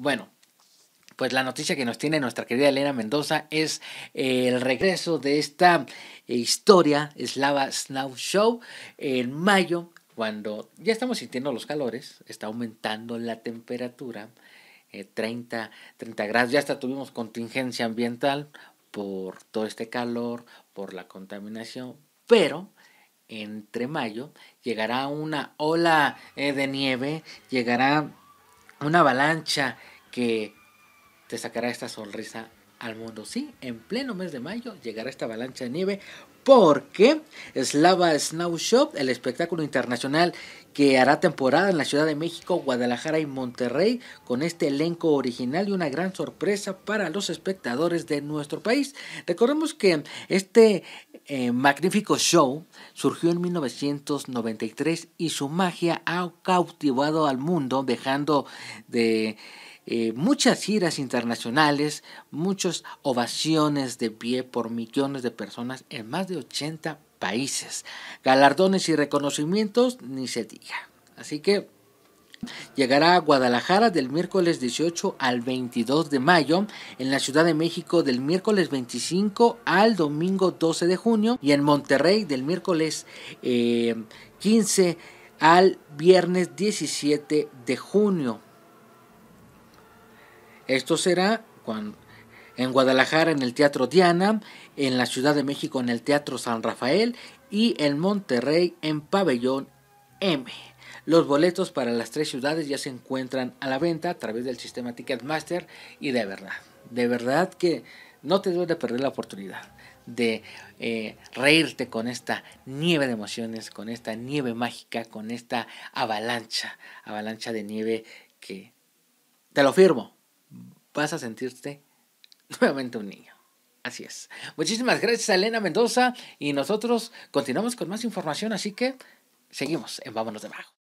Bueno, pues la noticia que nos tiene nuestra querida Elena Mendoza es eh, el regreso de esta eh, historia Slava Snow Show en mayo, cuando ya estamos sintiendo los calores, está aumentando la temperatura, 30, eh, 30 grados, ya hasta tuvimos contingencia ambiental por todo este calor, por la contaminación, pero entre mayo llegará una ola de nieve, llegará una avalancha que te sacará esta sonrisa al mundo. Sí, en pleno mes de mayo llegará esta avalancha de nieve porque Slava Snow Shop, el espectáculo internacional que hará temporada en la Ciudad de México, Guadalajara y Monterrey, con este elenco original y una gran sorpresa para los espectadores de nuestro país. Recordemos que este eh, magnífico show surgió en 1993 y su magia ha cautivado al mundo, dejando de eh, muchas giras internacionales, muchas ovaciones de pie por millones de personas en más de 80 países. Galardones y reconocimientos ni se diga. Así que Llegará a Guadalajara del miércoles 18 al 22 de mayo, en la Ciudad de México del miércoles 25 al domingo 12 de junio y en Monterrey del miércoles 15 eh, al viernes 17 de junio. Esto será en Guadalajara en el Teatro Diana, en la Ciudad de México en el Teatro San Rafael y en Monterrey en Pabellón M. Los boletos para las tres ciudades ya se encuentran a la venta a través del sistema Ticketmaster y de verdad, de verdad que no te debes de perder la oportunidad de eh, reírte con esta nieve de emociones, con esta nieve mágica, con esta avalancha, avalancha de nieve que, te lo firmo, vas a sentirte nuevamente un niño. Así es. Muchísimas gracias Elena Mendoza y nosotros continuamos con más información, así que seguimos en Vámonos de Bajo.